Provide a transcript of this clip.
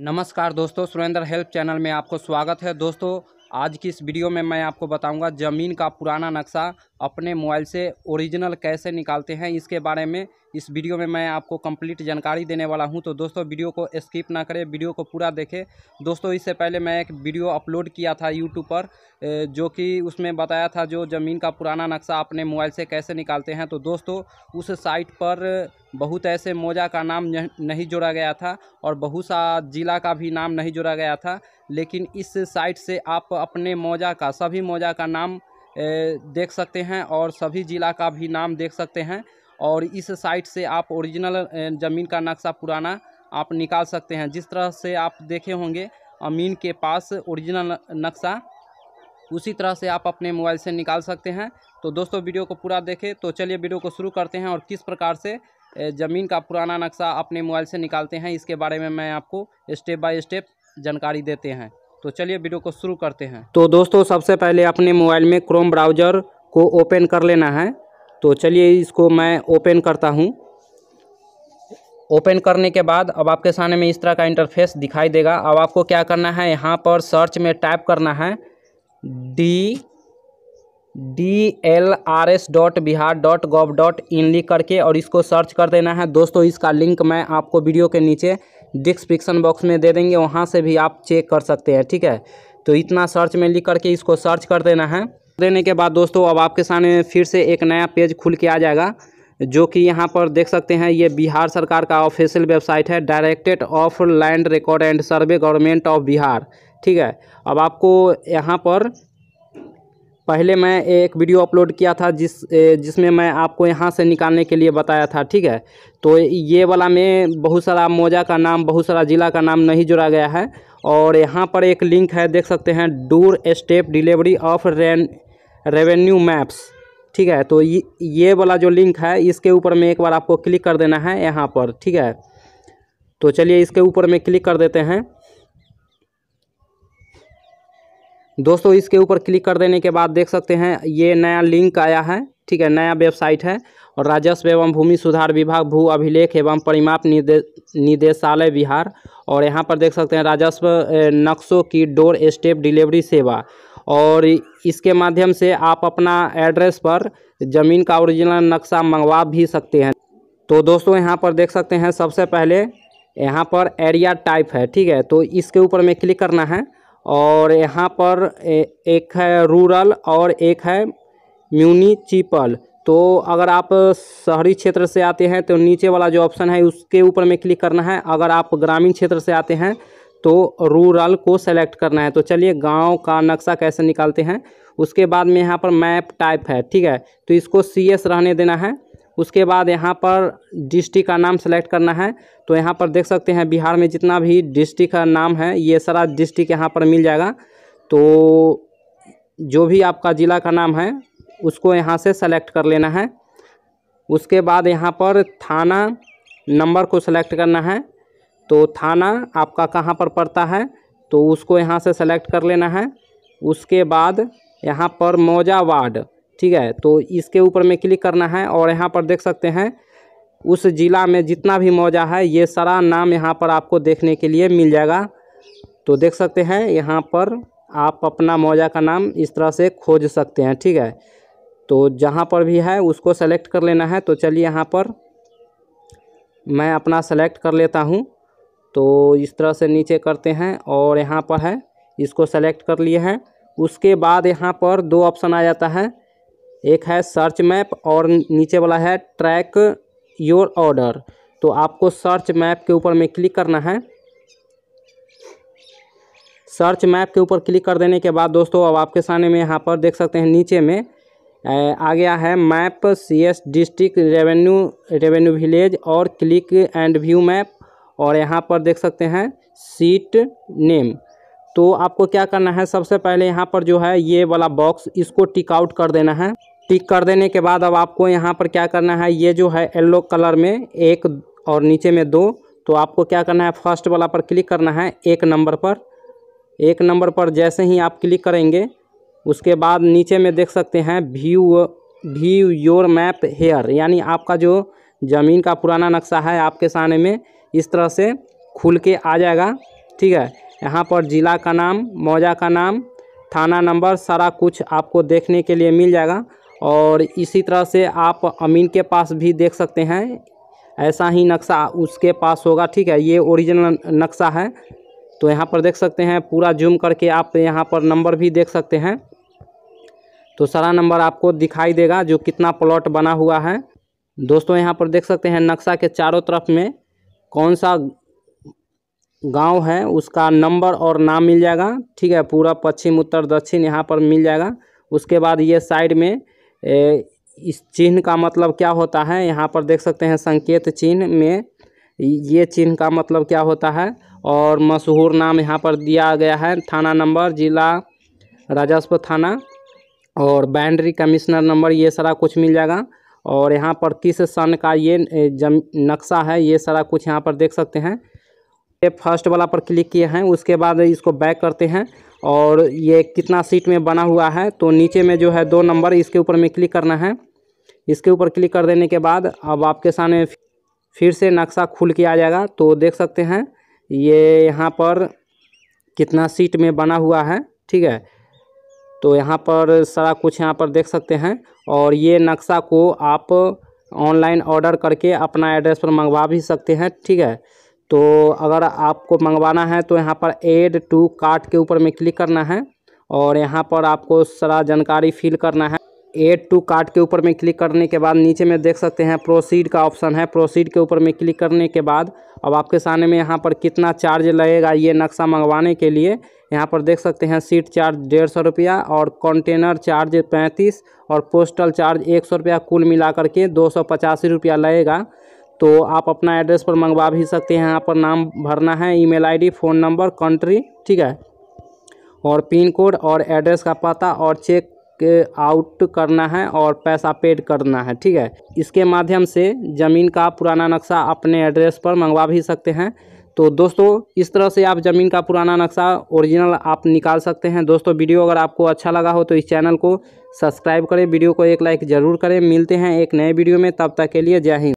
नमस्कार दोस्तों Surendra help channel में आपको स्वागत है दोस्तों आज की इस वीडियो में मैं आपको बताऊंगा ज़मीन का पुराना नक्शा अपने मोबाइल से ओरिजिनल कैसे निकालते हैं इसके बारे में इस वीडियो में मैं आपको कंप्लीट जानकारी देने वाला हूं तो दोस्तों वीडियो को स्किप ना करें वीडियो को पूरा देखें दोस्तों इससे पहले मैं एक वीडियो अपलोड किया था यूट्यूब पर जो कि उसमें बताया था जो ज़मीन का पुराना नक्शा अपने मोबाइल से कैसे निकालते हैं तो दोस्तों उस साइट पर बहुत ऐसे मोजा का नाम नहीं जोड़ा गया था और बहुत सा ज़िला का भी नाम नहीं जोड़ा गया था लेकिन इस साइट से आप अपने मोजा का सभी मोजा का नाम देख सकते हैं और सभी ज़िला का भी नाम देख सकते हैं और इस साइट से आप ओरिजिनल ज़मीन का नक्शा पुराना आप निकाल सकते हैं जिस तरह से आप देखे होंगे अमीन के पास ओरिजिनल नक्शा उसी तरह से आप अपने मोबाइल से निकाल सकते हैं तो दोस्तों वीडियो को पूरा देखें तो चलिए वीडियो को शुरू करते हैं और किस प्रकार से ज़मीन का पुराना नक्शा अपने मोबाइल से निकालते हैं इसके बारे में मैं आपको स्टेप बाय स्टेप जानकारी देते हैं तो चलिए वीडियो को शुरू करते हैं तो दोस्तों सबसे पहले अपने मोबाइल में क्रोम ब्राउज़र को ओपन कर लेना है तो चलिए इसको मैं ओपन करता हूँ ओपन करने के बाद अब आपके सामने में इस तरह का इंटरफेस दिखाई देगा अब आपको क्या करना है यहाँ पर सर्च में टाइप करना है D D L R S dot Bihar dot gov dot in लिख करके और इसको सर्च कर देना है दोस्तों इसका लिंक मैं आपको वीडियो के नीचे डिस्क्रिप्शन बॉक्स में दे देंगे वहाँ से भी आप चेक कर सकते हैं ठीक है तो इतना सर्च में लिख करके इसको सर्च कर देना है देने के बाद दोस्तों अब आपके सामने फिर से एक नया पेज खुल के आ जाएगा जो कि यहाँ पर देख सकते हैं ये बिहार सरकार का ऑफिशियल वेबसाइट है directed of land record and survey government of Bihar ठीक है अब आपको यहाँ पर पहले मैं एक वीडियो अपलोड किया था जिस जिसमें मैं आपको यहाँ से निकालने के लिए बताया था ठीक है तो ये वाला में बहुत सारा मोजा का नाम बहुत सारा ज़िला का नाम नहीं जोड़ा गया है और यहाँ पर एक लिंक है देख सकते हैं डूर स्टेप डिलीवरी ऑफ रेन रेवेन्यू मैप्स ठीक है तो ये वाला जो लिंक है इसके ऊपर में एक बार आपको क्लिक कर देना है यहाँ पर ठीक है तो चलिए इसके ऊपर में क्लिक कर देते हैं दोस्तों इसके ऊपर क्लिक कर देने के बाद देख सकते हैं ये नया लिंक आया है ठीक है नया वेबसाइट है और राजस्व एवं भूमि सुधार विभाग भू अभिलेख एवं परिमाप निदेशालय बिहार और यहाँ पर देख सकते हैं राजस्व नक्शों की डोर स्टेप डिलीवरी सेवा और इसके माध्यम से आप अपना एड्रेस पर ज़मीन का ओरिजिनल नक्शा मंगवा भी सकते हैं तो दोस्तों यहाँ पर देख सकते हैं सबसे पहले यहाँ पर एरिया टाइप है ठीक है तो इसके ऊपर में क्लिक करना है और यहाँ पर एक है रूरल और एक है म्यूनिचिपल तो अगर आप शहरी क्षेत्र से आते हैं तो नीचे वाला जो ऑप्शन है उसके ऊपर में क्लिक करना है अगर आप ग्रामीण क्षेत्र से आते हैं तो रूरल को सेलेक्ट करना है तो चलिए गांव का नक्शा कैसे निकालते हैं उसके बाद में यहाँ पर मैप टाइप है ठीक है तो इसको सी एस रहने देना है उसके बाद यहाँ पर डिस्ट्रिक्ट का नाम सेलेक्ट करना है तो यहाँ पर देख सकते हैं बिहार में जितना भी डिस्ट्रिक्ट का नाम है ये सारा डिस्ट्रिक्ट यहाँ पर मिल जाएगा तो जो भी आपका ज़िला का नाम है उसको यहाँ से सेलेक्ट कर लेना है उसके बाद यहाँ पर थाना नंबर को सेलेक्ट करना है तो थाना आपका कहाँ पर पड़ता है तो उसको यहाँ से सेलेक्ट कर लेना है उसके बाद यहाँ पर मौजा वार्ड ठीक है तो इसके ऊपर में क्लिक करना है और यहाँ पर देख सकते हैं उस ज़िला में जितना भी मौजा है ये सारा नाम यहाँ पर आपको देखने के लिए मिल जाएगा तो देख सकते हैं यहाँ पर आप अपना मौजा का नाम इस तरह से खोज सकते हैं ठीक है तो जहाँ पर भी है उसको सेलेक्ट कर लेना है तो चलिए यहाँ पर मैं अपना सेलेक्ट कर लेता हूँ तो इस तरह से नीचे करते हैं और यहाँ पर है इसको सेलेक्ट कर लिए हैं उसके बाद यहाँ पर दो ऑप्शन आ जाता है एक है सर्च मैप और नीचे वाला है ट्रैक योर ऑर्डर तो आपको सर्च मैप के ऊपर में क्लिक करना है सर्च मैप के ऊपर क्लिक कर देने के बाद दोस्तों अब आपके सामने में यहाँ पर देख सकते हैं नीचे में आ गया है map C S district revenue revenue village और क्लिक एंड व्यू मैप और यहाँ पर देख सकते हैं सीट नेम तो आपको क्या करना है सबसे पहले यहाँ पर जो है ये वाला बॉक्स इसको टिकआउट कर देना है टिक कर देने के बाद अब आपको यहाँ पर क्या करना है ये जो है येल्लो कलर में एक और नीचे में दो तो आपको क्या करना है फर्स्ट वाला पर क्लिक करना है एक नंबर पर एक नंबर पर जैसे ही आप क्लिक करेंगे उसके बाद नीचे में देख सकते हैं view view your map here यानी आपका जो ज़मीन का पुराना नक्शा है आपके सामने में इस तरह से खुल के आ जाएगा ठीक है यहाँ पर ज़िला का नाम मौजा का नाम थाना नंबर सारा कुछ आपको देखने के लिए मिल जाएगा और इसी तरह से आप अमीन के पास भी देख सकते हैं ऐसा ही नक्शा उसके पास होगा ठीक है ये ओरिजिनल नक्शा है तो यहाँ पर देख सकते हैं पूरा जूम करके आप यहाँ पर नंबर भी देख सकते हैं तो सारा नंबर आपको दिखाई देगा जो कितना प्लॉट बना हुआ है दोस्तों यहाँ पर देख सकते हैं नक्शा के चारों तरफ में कौन सा गांव है उसका नंबर और नाम मिल जाएगा ठीक है पूरा पश्चिम उत्तर दक्षिण यहाँ पर मिल जाएगा उसके बाद ये साइड में ए, इस चिन्ह का मतलब क्या होता है यहाँ पर देख सकते हैं संकेत चिन्ह में ये चिन्ह का मतलब क्या होता है और मशहूर नाम यहाँ पर दिया गया है थाना नंबर जिला राजस्व थाना और बाइंड्री कमिश्नर नंबर ये सारा कुछ मिल जाएगा और यहाँ पर किस सन का ये जम नक्शा है ये सारा कुछ यहाँ पर देख सकते हैं ये फर्स्ट वाला पर क्लिक किए हैं उसके बाद इसको बैक करते हैं और ये कितना सीट में बना हुआ है तो नीचे में जो है दो नंबर इसके ऊपर में क्लिक करना है इसके ऊपर क्लिक कर देने के बाद अब आपके सामने फिर से नक्शा खुल के आ जाएगा तो देख सकते हैं ये यहाँ पर कितना सीट में बना हुआ है ठीक है तो यहाँ पर सारा कुछ यहाँ पर देख सकते हैं और ये नक्शा को आप ऑनलाइन ऑर्डर करके अपना एड्रेस पर मंगवा भी सकते हैं ठीक है तो अगर आपको मंगवाना है तो यहाँ पर एड टू कार्ट के ऊपर में क्लिक करना है और यहाँ पर आपको सारा जानकारी फिल करना है एड टू कार्ट के ऊपर में क्लिक करने के बाद नीचे में देख सकते हैं प्रोसीड का ऑप्शन है प्रोसीड के ऊपर में क्लिक करने के बाद अब आपके सामने में यहाँ पर कितना चार्ज लगेगा ये नक्शा मंगवाने के लिए यहाँ पर देख सकते हैं सीट चार्ज डेढ़ सौ रुपया और कंटेनर चार्ज पैंतीस और पोस्टल चार्ज एक सौ रुपया कुल मिला करके दो सौ पचासी रुपया लगेगा तो आप अपना एड्रेस पर मंगवा भी सकते हैं यहाँ पर नाम भरना है email ID phone number country ठीक है और पिन कोड और एड्रेस का पता और चेक आउट करना है और पैसा पेड करना है ठीक है इसके माध्यम से ज़मीन का पुराना नक्शा अपने एड्रेस पर मंगवा भी सकते हैं तो दोस्तों इस तरह से आप ज़मीन का पुराना नक्शा ओरिजिनल आप निकाल सकते हैं दोस्तों वीडियो अगर आपको अच्छा लगा हो तो इस चैनल को सब्सक्राइब करें वीडियो को एक लाइक ज़रूर करें मिलते हैं एक नए वीडियो में तब तक के लिए जय हिंद